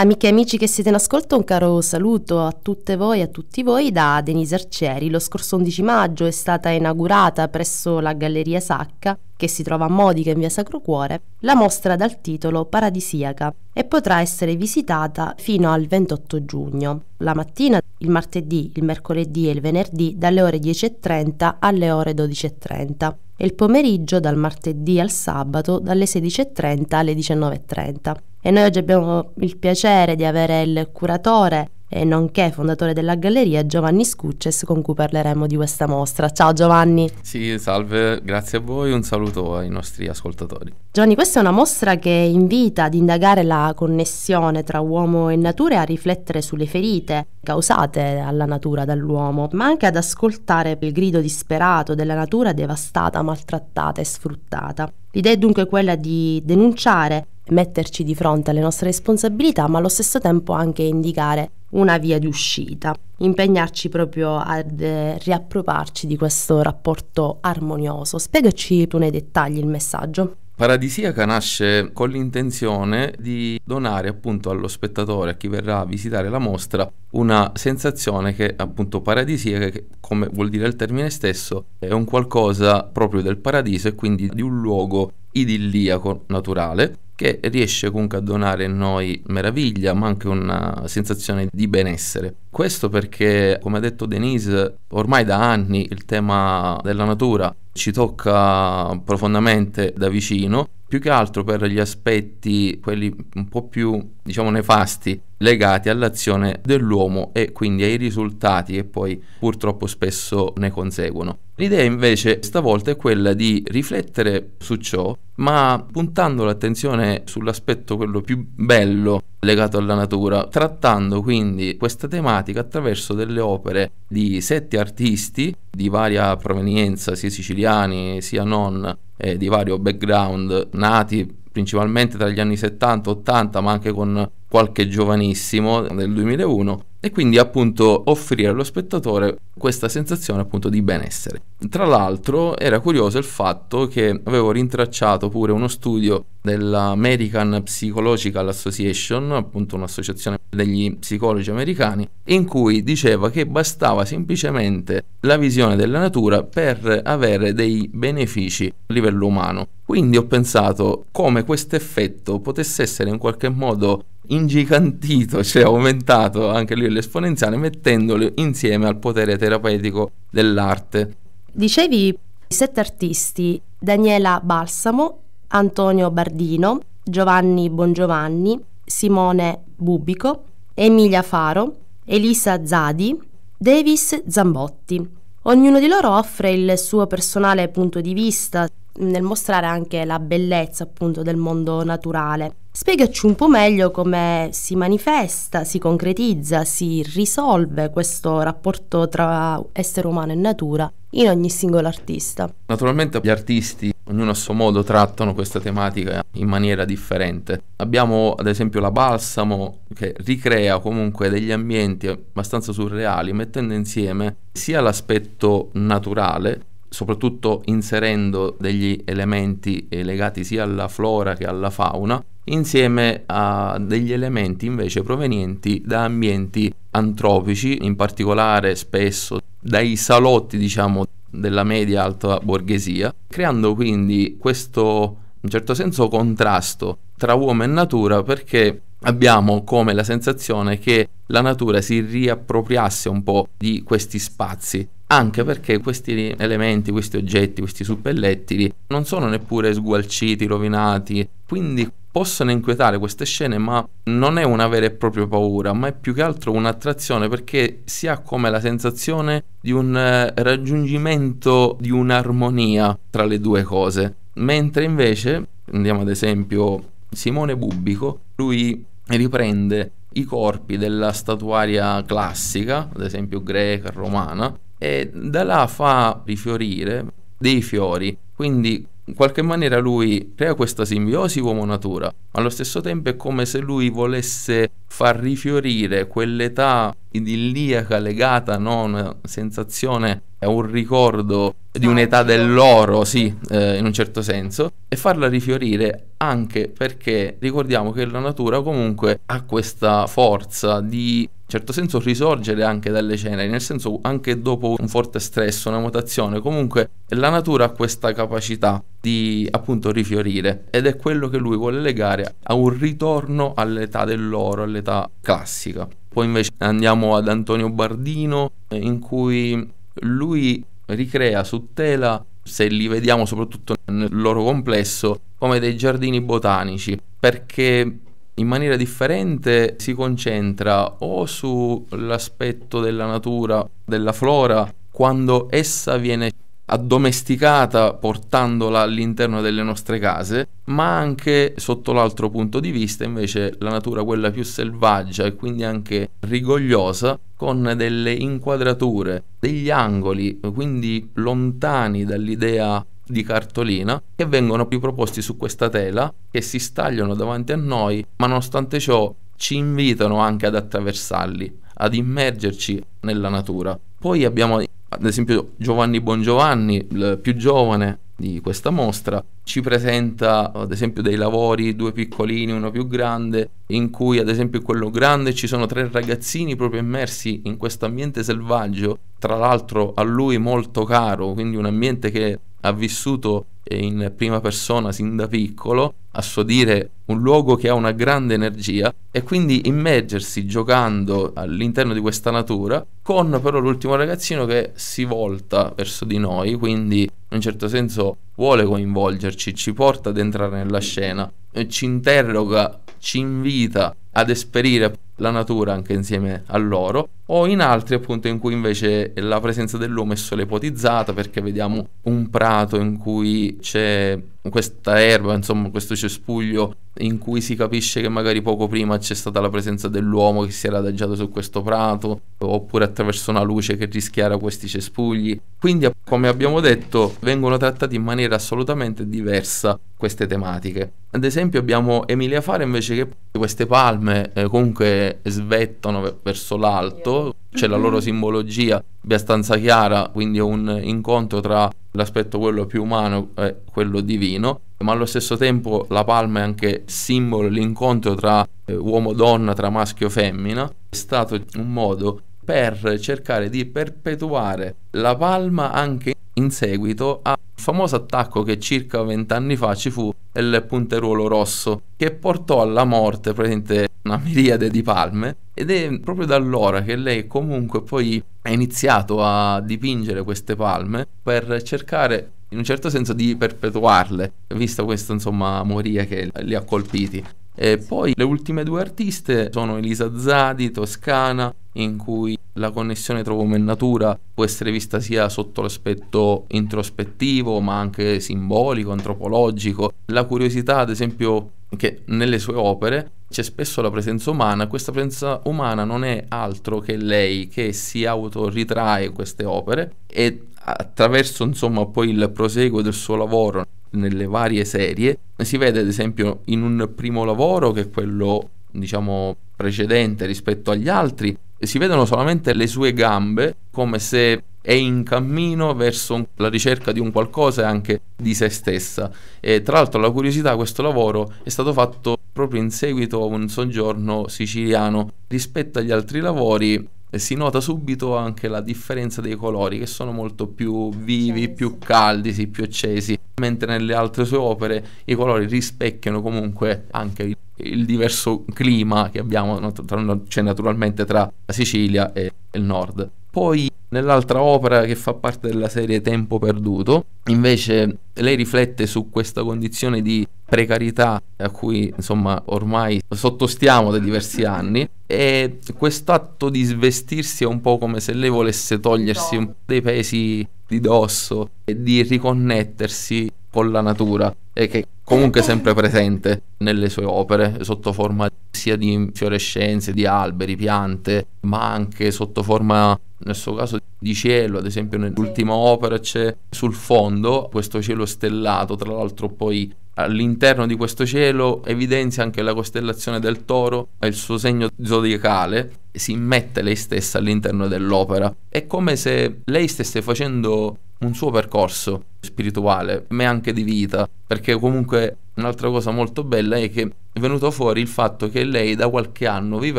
Amiche e amici che siete in ascolto, un caro saluto a tutte voi e a tutti voi da Denise Arcieri. Lo scorso 11 maggio è stata inaugurata presso la Galleria Sacca che si trova a Modica in via Sacro Cuore, la mostra dal titolo Paradisiaca e potrà essere visitata fino al 28 giugno, la mattina, il martedì, il mercoledì e il venerdì dalle ore 10.30 alle ore 12.30 e il pomeriggio dal martedì al sabato dalle 16.30 alle 19.30. E noi oggi abbiamo il piacere di avere il curatore e eh, nonché fondatore della galleria Giovanni Scucces con cui parleremo di questa mostra. Ciao Giovanni. Sì, salve, grazie a voi, un saluto ai nostri ascoltatori. Giovanni, questa è una mostra che invita ad indagare la connessione tra uomo e natura e a riflettere sulle ferite causate alla natura dall'uomo, ma anche ad ascoltare il grido disperato della natura devastata, maltrattata e sfruttata. L'idea è dunque quella di denunciare metterci di fronte alle nostre responsabilità, ma allo stesso tempo anche indicare una via di uscita, impegnarci proprio ad eh, riappropriarci di questo rapporto armonioso. Spiegaci tu nei dettagli il messaggio. Paradisiaca nasce con l'intenzione di donare appunto allo spettatore, a chi verrà a visitare la mostra, una sensazione che appunto paradisiaca, che, come vuol dire il termine stesso, è un qualcosa proprio del paradiso e quindi di un luogo idilliaco naturale che riesce comunque a donare in noi meraviglia, ma anche una sensazione di benessere. Questo perché, come ha detto Denise, ormai da anni il tema della natura ci tocca profondamente da vicino più che altro per gli aspetti, quelli un po' più, diciamo, nefasti, legati all'azione dell'uomo e quindi ai risultati che poi purtroppo spesso ne conseguono. L'idea invece stavolta è quella di riflettere su ciò, ma puntando l'attenzione sull'aspetto quello più bello legato alla natura, trattando quindi questa tematica attraverso delle opere di sette artisti di varia provenienza, sia siciliani sia non, eh, di vario background, nati principalmente tra gli anni 70 80, ma anche con qualche giovanissimo nel 2001, e quindi appunto offrire allo spettatore questa sensazione appunto di benessere. Tra l'altro era curioso il fatto che avevo rintracciato pure uno studio dell'American Psychological Association, appunto un'associazione degli psicologi americani, in cui diceva che bastava semplicemente la visione della natura per avere dei benefici a livello umano. Quindi ho pensato come questo effetto potesse essere in qualche modo ingigantito, cioè aumentato anche lui l'esponenziale mettendolo insieme al potere terapeutico dell'arte. Dicevi i sette artisti, Daniela Balsamo, Antonio Bardino, Giovanni Bongiovanni, Simone Bubico, Emilia Faro, Elisa Zadi, Davis Zambotti. Ognuno di loro offre il suo personale punto di vista nel mostrare anche la bellezza appunto del mondo naturale. Spiegaci un po' meglio come si manifesta, si concretizza, si risolve questo rapporto tra essere umano e natura in ogni singolo artista. Naturalmente gli artisti, ognuno a suo modo, trattano questa tematica in maniera differente. Abbiamo ad esempio la Balsamo che ricrea comunque degli ambienti abbastanza surreali mettendo insieme sia l'aspetto naturale soprattutto inserendo degli elementi eh, legati sia alla flora che alla fauna, insieme a degli elementi invece provenienti da ambienti antropici, in particolare spesso dai salotti, diciamo, della media alta borghesia, creando quindi questo in un certo senso contrasto tra uomo e natura perché abbiamo come la sensazione che la natura si riappropriasse un po' di questi spazi anche perché questi elementi, questi oggetti, questi suppellettili non sono neppure sgualciti, rovinati, quindi possono inquietare queste scene, ma non è una vera e propria paura, ma è più che altro un'attrazione perché si ha come la sensazione di un eh, raggiungimento di un'armonia tra le due cose. Mentre invece, andiamo ad esempio Simone Bubbico, lui riprende i corpi della statuaria classica, ad esempio greca, romana, e da là fa rifiorire dei fiori. Quindi in qualche maniera lui crea questa simbiosi uomo-natura, ma allo stesso tempo è come se lui volesse far rifiorire quell'età idilliaca legata no, a una sensazione, a un ricordo di ah, un'età dell'oro, sì, eh, in un certo senso, e farla rifiorire anche perché ricordiamo che la natura comunque ha questa forza di in certo senso risorgere anche dalle ceneri, nel senso anche dopo un forte stress, una mutazione, comunque la natura ha questa capacità di appunto rifiorire ed è quello che lui vuole legare a un ritorno all'età dell'oro, all'età classica. Poi invece andiamo ad Antonio Bardino eh, in cui lui ricrea su tela, se li vediamo soprattutto nel loro complesso, come dei giardini botanici, perché in maniera differente si concentra o sull'aspetto della natura, della flora, quando essa viene addomesticata portandola all'interno delle nostre case, ma anche sotto l'altro punto di vista invece la natura quella più selvaggia e quindi anche rigogliosa con delle inquadrature, degli angoli, quindi lontani dall'idea di cartolina che vengono riproposti su questa tela che si stagliano davanti a noi, ma nonostante ciò ci invitano anche ad attraversarli, ad immergerci nella natura. Poi abbiamo ad esempio Giovanni Bongiovanni, il più giovane di questa mostra, ci presenta ad esempio dei lavori, due piccolini, uno più grande, in cui ad esempio quello grande ci sono tre ragazzini proprio immersi in questo ambiente selvaggio, tra l'altro a lui molto caro, quindi un ambiente che ha vissuto in prima persona sin da piccolo, a suo dire un luogo che ha una grande energia e quindi immergersi giocando all'interno di questa natura con però l'ultimo ragazzino che si volta verso di noi, quindi in un certo senso vuole coinvolgerci, ci porta ad entrare nella scena, ci interroga, ci invita ad esperire la natura anche insieme a loro, o in altri appunto in cui invece la presenza dell'uomo è solo ipotizzata perché vediamo un prato in cui c'è questa erba, insomma questo cespuglio in cui si capisce che magari poco prima c'è stata la presenza dell'uomo che si era adagiato su questo prato, oppure attraverso una luce che rischiara questi cespugli. Quindi come abbiamo detto vengono trattate in maniera assolutamente diversa queste tematiche. Ad esempio abbiamo Emilia Fara invece che queste palme eh, comunque svettano verso l'alto, c'è la loro mm-hmm. simbologia abbastanza chiara, quindi un incontro tra l'aspetto quello più umano e quello divino, ma allo stesso tempo la palma è anche simbolo l'incontro tra eh, uomo-donna, tra maschio e femmina, è stato un modo per cercare di perpetuare la palma anche in seguito al famoso attacco che circa vent'anni fa ci fu il punteruolo rosso, che portò alla morte praticamente una miriade di palme ed è proprio da allora che lei comunque poi ha iniziato a dipingere queste palme per cercare in un certo senso di perpetuarle, vista questa insomma moria che li ha colpiti. E poi le ultime due artiste sono Elisa Zadi, Toscana, in cui la connessione tra uomo e natura può essere vista sia sotto l'aspetto introspettivo, ma anche simbolico, antropologico. La curiosità, ad esempio, che nelle sue opere c'è spesso la presenza umana, questa presenza umana non è altro che lei che si autoritrae queste opere e attraverso insomma poi il proseguo del suo lavoro nelle varie serie. Si vede ad esempio in un primo lavoro che è quello diciamo precedente rispetto agli altri, si vedono solamente le sue gambe come se è in cammino verso la ricerca di un qualcosa e anche di se stessa. E tra l'altro la curiosità, questo lavoro è stato fatto proprio in seguito a un soggiorno siciliano. Rispetto agli altri lavori e si nota subito anche la differenza dei colori che sono molto più vivi, accesi. più caldi, sì, più accesi, mentre nelle altre sue opere i colori rispecchiano comunque anche il, il diverso clima che abbiamo no, tra, tra, cioè, naturalmente tra la Sicilia e il nord. Poi Nell'altra opera che fa parte della serie Tempo Perduto, invece lei riflette su questa condizione di precarietà a cui insomma ormai sottostiamo da diversi anni e quest'atto di svestirsi è un po' come se lei volesse togliersi dei pesi di dosso e di riconnettersi con la natura e che comunque è sempre presente nelle sue opere sotto forma sia di infiorescenze, di alberi, piante, ma anche sotto forma, nel suo caso, di cielo, ad esempio nell'ultima opera c'è sul fondo questo cielo stellato, tra l'altro poi all'interno di questo cielo evidenzia anche la costellazione del toro e il suo segno zodiacale, si immette lei stessa all'interno dell'opera, è come se lei stesse facendo un suo percorso spirituale, ma anche di vita, perché comunque Un'altra cosa molto bella è che è venuto fuori il fatto che lei da qualche anno vive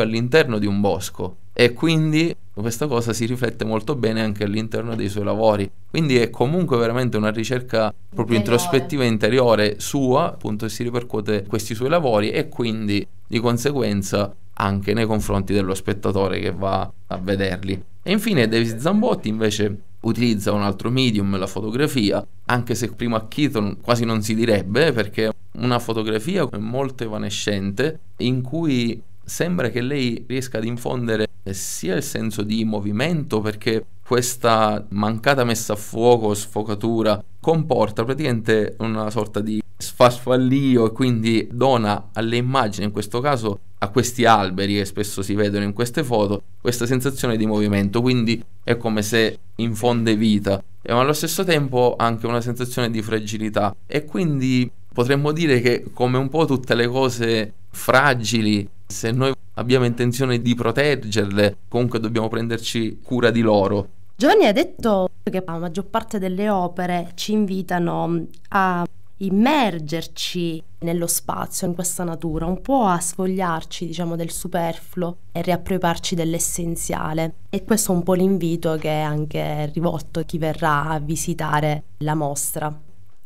all'interno di un bosco e quindi questa cosa si riflette molto bene anche all'interno dei suoi lavori. Quindi è comunque veramente una ricerca proprio interiore. introspettiva interiore sua, appunto si ripercuote questi suoi lavori e quindi di conseguenza anche nei confronti dello spettatore che va a vederli. E infine David Zambotti invece utilizza un altro medium, la fotografia, anche se prima a Keaton quasi non si direbbe perché una fotografia molto evanescente in cui sembra che lei riesca ad infondere sia il senso di movimento perché questa mancata messa a fuoco, sfocatura, comporta praticamente una sorta di sfasfallio e quindi dona alle immagini, in questo caso a questi alberi che spesso si vedono in queste foto, questa sensazione di movimento, quindi è come se infonde vita, ma allo stesso tempo anche una sensazione di fragilità e quindi Potremmo dire che come un po' tutte le cose fragili, se noi abbiamo intenzione di proteggerle, comunque dobbiamo prenderci cura di loro. Giovanni ha detto che la maggior parte delle opere ci invitano a immergerci nello spazio, in questa natura, un po' a sfogliarci diciamo, del superfluo e riappropriarci dell'essenziale. E questo è un po' l'invito che è anche rivolto a chi verrà a visitare la mostra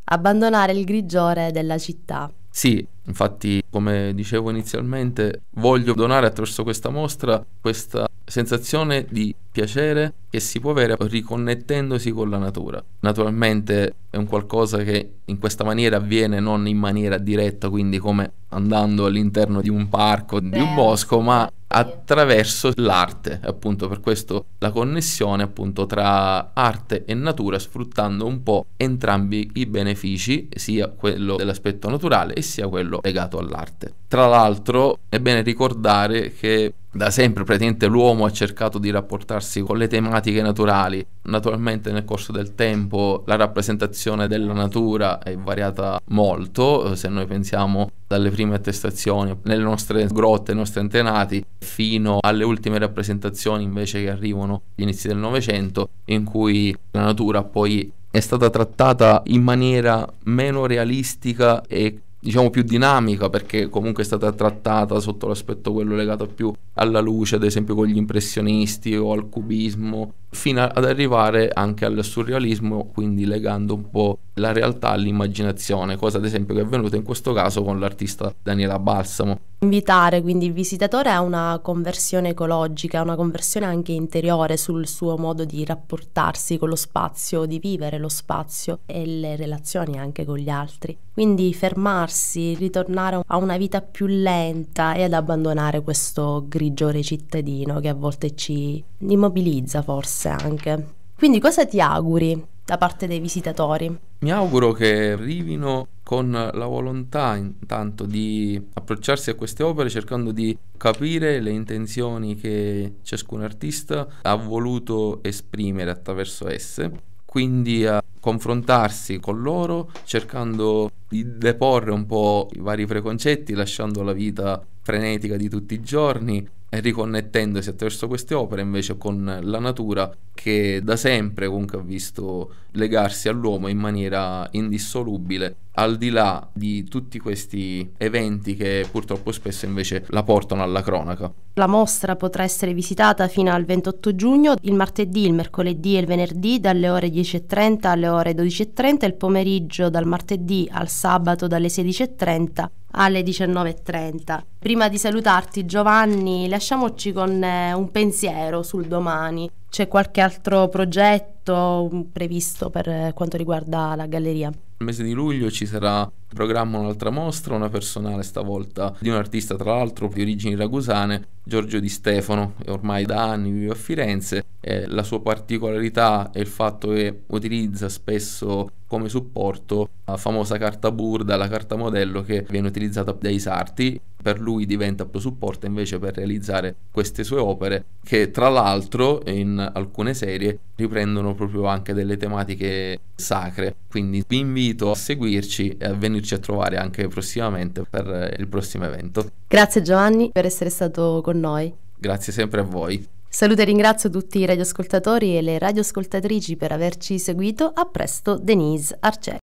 abbandonare il grigiore della città. Sì, infatti come dicevo inizialmente voglio donare attraverso questa mostra questa sensazione di piacere che si può avere riconnettendosi con la natura. Naturalmente è un qualcosa che in questa maniera avviene non in maniera diretta, quindi come andando all'interno di un parco, di un bosco, ma attraverso l'arte, appunto per questo la connessione appunto tra arte e natura sfruttando un po' entrambi i benefici, sia quello dell'aspetto naturale e sia quello legato all'arte. Tra l'altro è bene ricordare che da sempre praticamente l'uomo ha cercato di rapportarsi con le tematiche naturali. Naturalmente nel corso del tempo la rappresentazione della natura è variata molto, eh, se noi pensiamo dalle prime attestazioni nelle nostre grotte, nei nostri antenati, fino alle ultime rappresentazioni invece che arrivano agli inizi del Novecento, in cui la natura poi è stata trattata in maniera meno realistica e diciamo più dinamica perché comunque è stata trattata sotto l'aspetto quello legato più alla luce, ad esempio con gli impressionisti o al cubismo, fino ad arrivare anche al surrealismo, quindi legando un po' la realtà all'immaginazione, cosa ad esempio che è avvenuta in questo caso con l'artista Daniela Balsamo invitare quindi il visitatore a una conversione ecologica, una conversione anche interiore sul suo modo di rapportarsi con lo spazio, di vivere lo spazio e le relazioni anche con gli altri. Quindi fermarsi, ritornare a una vita più lenta e ad abbandonare questo grigiore cittadino che a volte ci immobilizza forse anche. Quindi cosa ti auguri da parte dei visitatori? Mi auguro che arrivino con la volontà intanto di approcciarsi a queste opere cercando di capire le intenzioni che ciascun artista ha voluto esprimere attraverso esse, quindi a confrontarsi con loro cercando di deporre un po' i vari preconcetti, lasciando la vita frenetica di tutti i giorni riconnettendosi attraverso queste opere invece con la natura che da sempre comunque ha visto legarsi all'uomo in maniera indissolubile al di là di tutti questi eventi che purtroppo spesso invece la portano alla cronaca. La mostra potrà essere visitata fino al 28 giugno, il martedì, il mercoledì e il venerdì dalle ore 10.30 alle ore 12.30 il pomeriggio dal martedì al sabato dalle 16.30 alle 19.30. Prima di salutarti Giovanni, lasciamoci con eh, un pensiero sul domani. C'è qualche altro progetto previsto per quanto riguarda la galleria? Nel mese di luglio ci sarà in programma un'altra mostra, una personale stavolta di un artista tra l'altro di origini ragusane, Giorgio Di Stefano, è ormai da anni vive a Firenze e la sua particolarità è il fatto che utilizza spesso come supporto la famosa carta burda, la carta modello che viene utilizzata dai sarti per lui diventa più supporto invece per realizzare queste sue opere che tra l'altro in alcune serie riprendono proprio anche delle tematiche sacre quindi vi invito a seguirci e a venirci a trovare anche prossimamente per il prossimo evento grazie Giovanni per essere stato con noi grazie sempre a voi saluto e ringrazio tutti i radioascoltatori e le radioascoltatrici per averci seguito a presto Denise Arcè